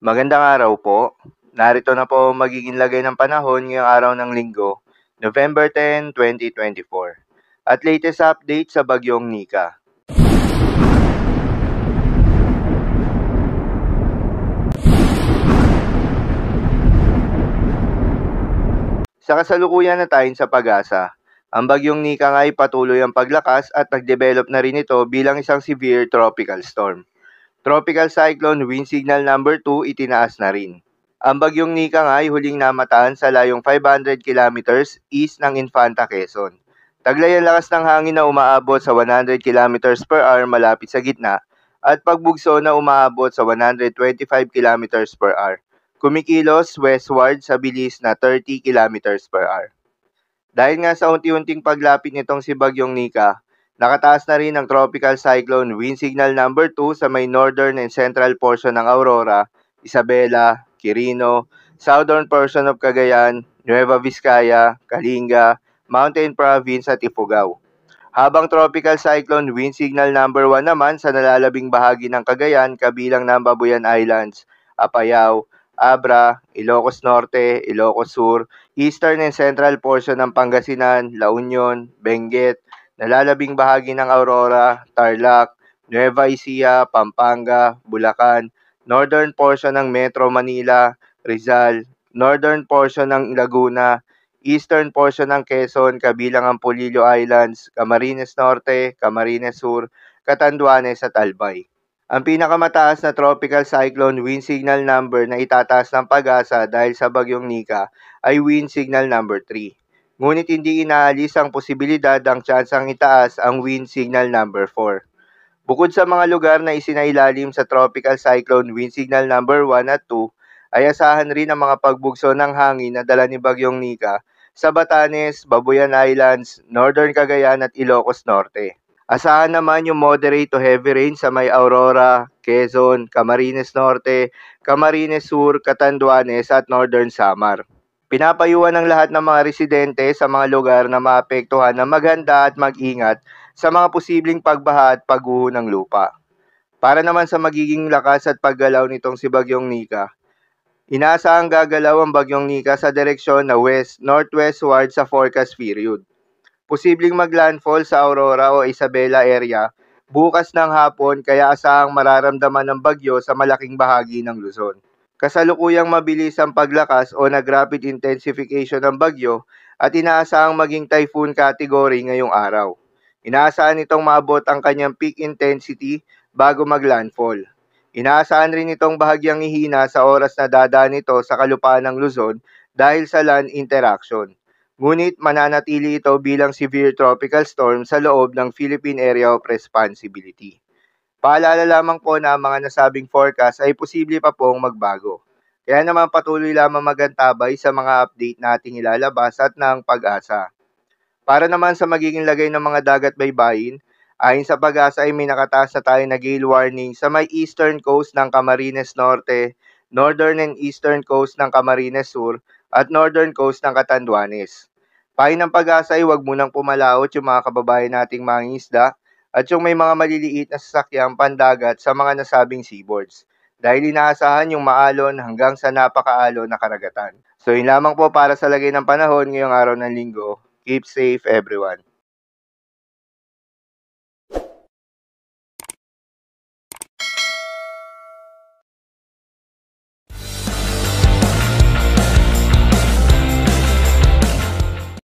Magandang araw po. Narito na po magiging lagay ng panahon ngayong araw ng linggo, November 10, 2024. At latest update sa Bagyong Nika. Sa kasalukuyan na tayo sa pag-asa, ang bagyong Nika nga ay patuloy ang paglakas at nag-develop na rin ito bilang isang severe tropical storm. Tropical Cyclone Wind Signal Number 2 itinaas na rin. Ang bagyong Nika nga ay huling namataan sa layong 500 kilometers east ng Infanta, Quezon. Taglay ang lakas ng hangin na umaabot sa 100 kilometers per hour malapit sa gitna at pagbugso na umaabot sa 125 kilometers per hour. Kumikilos westward sa bilis na 30 kilometers per hour. Dahil nga sa unti-unting paglapit nitong si Bagyong Nika, Nakataas na rin ang Tropical Cyclone Wind Signal number 2 sa may northern and central portion ng Aurora, Isabela, Quirino, southern portion of Cagayan, Nueva Vizcaya, Kalinga, Mountain Province at Ifugao. Habang Tropical Cyclone Wind Signal number 1 naman sa nalalabing bahagi ng Cagayan kabilang ng Babuyan Islands, Apayao, Abra, Ilocos Norte, Ilocos Sur, Eastern and Central portion ng Pangasinan, La Union, Benguet, nalalabing bahagi ng Aurora, Tarlac, Nueva Ecija, Pampanga, Bulacan, northern portion ng Metro Manila, Rizal, northern portion ng Laguna, eastern portion ng Quezon kabilang ang Polillo Islands, Camarines Norte, Camarines Sur, Catanduanes at Albay. Ang pinakamataas na tropical cyclone wind signal number na itataas ng pag-asa dahil sa bagyong Nika ay wind signal number 3 ngunit hindi inaalis ang posibilidad ang tsansang itaas ang wind signal number 4. Bukod sa mga lugar na isinailalim sa tropical cyclone wind signal number 1 at 2, ay asahan rin ang mga pagbugso ng hangin na dala ni Bagyong Nika sa Batanes, Babuyan Islands, Northern Cagayan at Ilocos Norte. Asahan naman yung moderate to heavy rain sa may Aurora, Quezon, Camarines Norte, Camarines Sur, Catanduanes at Northern Samar. Pinapayuhan ng lahat ng mga residente sa mga lugar na maapektuhan na maghanda at mag-ingat sa mga posibleng pagbaha at pagguho ng lupa. Para naman sa magiging lakas at paggalaw nitong si Bagyong Nika, inaasahang gagalaw ang Bagyong Nika sa direksyon na west-northwestward sa forecast period. Posibleng maglandfall sa Aurora o Isabela area bukas ng hapon kaya asahang mararamdaman ng bagyo sa malaking bahagi ng Luzon kasalukuyang mabilis ang paglakas o nag-rapid intensification ng bagyo at inaasahang maging typhoon category ngayong araw. Inaasahan nitong maabot ang kanyang peak intensity bago maglandfall. Inaasahan rin itong bahagyang ihina sa oras na dadaan ito sa kalupaan ng Luzon dahil sa land interaction. Ngunit mananatili ito bilang severe tropical storm sa loob ng Philippine Area of Responsibility. Paalala lamang po na ang mga nasabing forecast ay posible pa pong magbago. Kaya naman patuloy lamang magantabay sa mga update nating ilalabas at ng pag-asa. Para naman sa magiging lagay ng mga dagat baybayin, ayon sa pag-asa ay may nakataas na tayo na gale warning sa may eastern coast ng Camarines Norte, northern and eastern coast ng Camarines Sur, at northern coast ng Catanduanes. Payo ng pag-asa ay huwag munang pumalaot yung mga kababayan nating mga isda at yung may mga maliliit na sasakyang pandagat sa mga nasabing seaboards dahil inaasahan yung maalon hanggang sa napakaalon na karagatan. So yun lamang po para sa lagay ng panahon ngayong araw ng linggo. Keep safe everyone.